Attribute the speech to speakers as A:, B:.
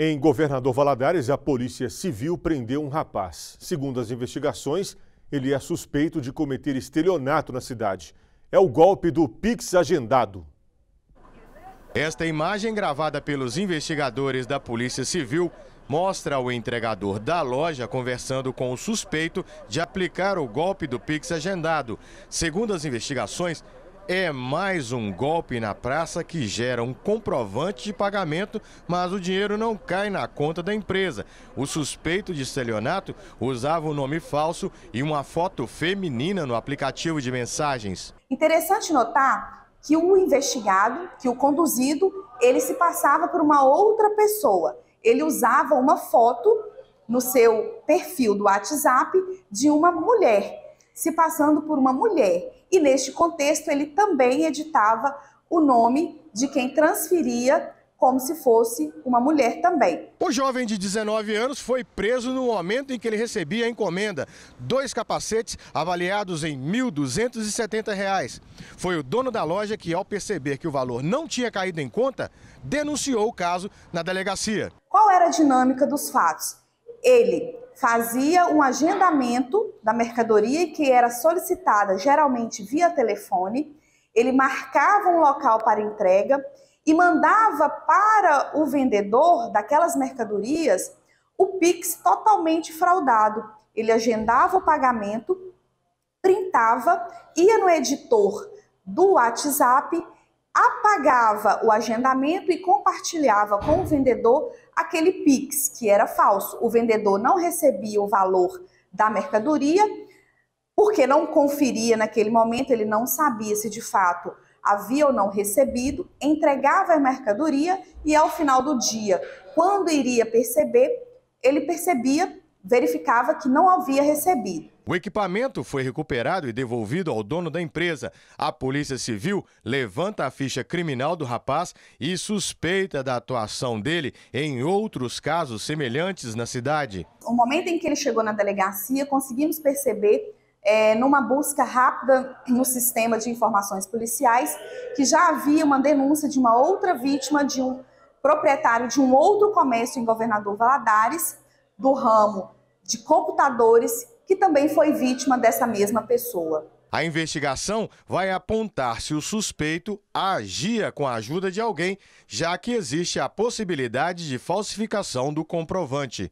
A: Em Governador Valadares, a Polícia Civil prendeu um rapaz. Segundo as investigações, ele é suspeito de cometer estelionato na cidade. É o golpe do Pix agendado. Esta imagem, gravada pelos investigadores da Polícia Civil, mostra o entregador da loja conversando com o suspeito de aplicar o golpe do Pix agendado. Segundo as investigações, é mais um golpe na praça que gera um comprovante de pagamento, mas o dinheiro não cai na conta da empresa. O suspeito de estelionato usava o um nome falso e uma foto feminina no aplicativo de mensagens.
B: Interessante notar que o investigado, que o conduzido, ele se passava por uma outra pessoa. Ele usava uma foto no seu perfil do WhatsApp de uma mulher se passando por uma mulher. E neste contexto, ele também editava o nome de quem transferia como se fosse uma mulher também.
A: O jovem de 19 anos foi preso no momento em que ele recebia a encomenda. Dois capacetes avaliados em R$ 1.270. Foi o dono da loja que, ao perceber que o valor não tinha caído em conta, denunciou o caso na delegacia.
B: Qual era a dinâmica dos fatos? Ele fazia um agendamento da mercadoria que era solicitada geralmente via telefone, ele marcava um local para entrega e mandava para o vendedor daquelas mercadorias o Pix totalmente fraudado. Ele agendava o pagamento, printava, ia no editor do WhatsApp apagava o agendamento e compartilhava com o vendedor aquele Pix, que era falso. O vendedor não recebia o valor da mercadoria, porque não conferia naquele momento, ele não sabia se de fato havia ou não recebido, entregava a mercadoria e ao final do dia, quando iria perceber, ele percebia, verificava que não havia recebido.
A: O equipamento foi recuperado e devolvido ao dono da empresa. A Polícia Civil levanta a ficha criminal do rapaz e suspeita da atuação dele em outros casos semelhantes na cidade.
B: No momento em que ele chegou na delegacia, conseguimos perceber é, numa busca rápida no sistema de informações policiais, que já havia uma denúncia de uma outra vítima de um proprietário de um outro comércio em Governador Valadares, do ramo de computadores, que também foi vítima dessa mesma pessoa.
A: A investigação vai apontar se o suspeito agia com a ajuda de alguém, já que existe a possibilidade de falsificação do comprovante.